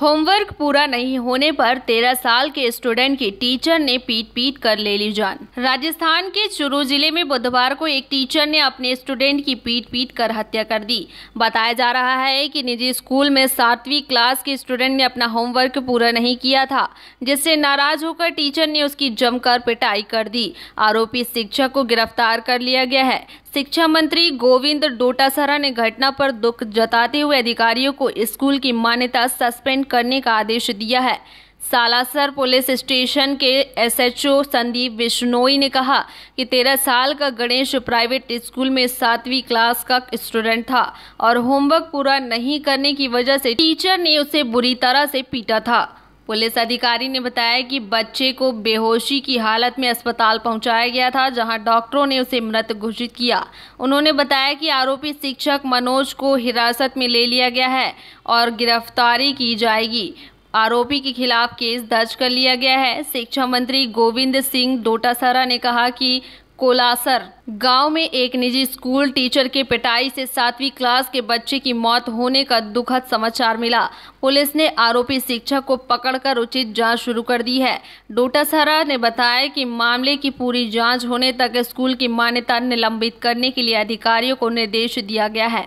homework पूरा नहीं होने पर तेरह साल के स्टूडेंट की टीचर ने पीट पीट कर ले ली जान राजस्थान के चुरू जिले में बुधवार को एक टीचर ने अपने स्टूडेंट की पीट पीट कर हत्या कर दी बताया जा रहा है कि निजी स्कूल में सातवीं क्लास के स्टूडेंट ने अपना होमवर्क पूरा नहीं किया था जिससे नाराज होकर टीचर ने उसकी जमकर पिटाई कर दी आरोपी शिक्षक को गिरफ्तार कर लिया गया है शिक्षा मंत्री गोविंद डोटासरा ने घटना पर दुख जताते हुए अधिकारियों को स्कूल की मान्यता सस्पेंड करने का आदेश दिया है सालासर पुलिस स्टेशन के एसएचओ संदीप बिश्नोई ने कहा कि तेरह साल का गणेश प्राइवेट स्कूल में सातवीं क्लास का स्टूडेंट था और होमवर्क पूरा नहीं करने की वजह से टीचर ने उसे बुरी तरह से पीटा था पुलिस अधिकारी ने बताया कि बच्चे को बेहोशी की हालत में अस्पताल पहुंचाया गया था जहां डॉक्टरों ने उसे मृत घोषित किया उन्होंने बताया कि आरोपी शिक्षक मनोज को हिरासत में ले लिया गया है और गिरफ्तारी की जाएगी आरोपी के खिलाफ केस दर्ज कर लिया गया है शिक्षा मंत्री गोविंद सिंह डोटासरा ने कहा कि कोलासर गांव में एक निजी स्कूल टीचर के पिटाई से सातवीं क्लास के बच्चे की मौत होने का दुखद समाचार मिला पुलिस ने आरोपी शिक्षक को पकड़कर उचित जांच शुरू कर दी है डोटासरा ने बताया कि मामले की पूरी जांच होने तक स्कूल की मान्यता निलंबित करने के लिए अधिकारियों को निर्देश दिया गया है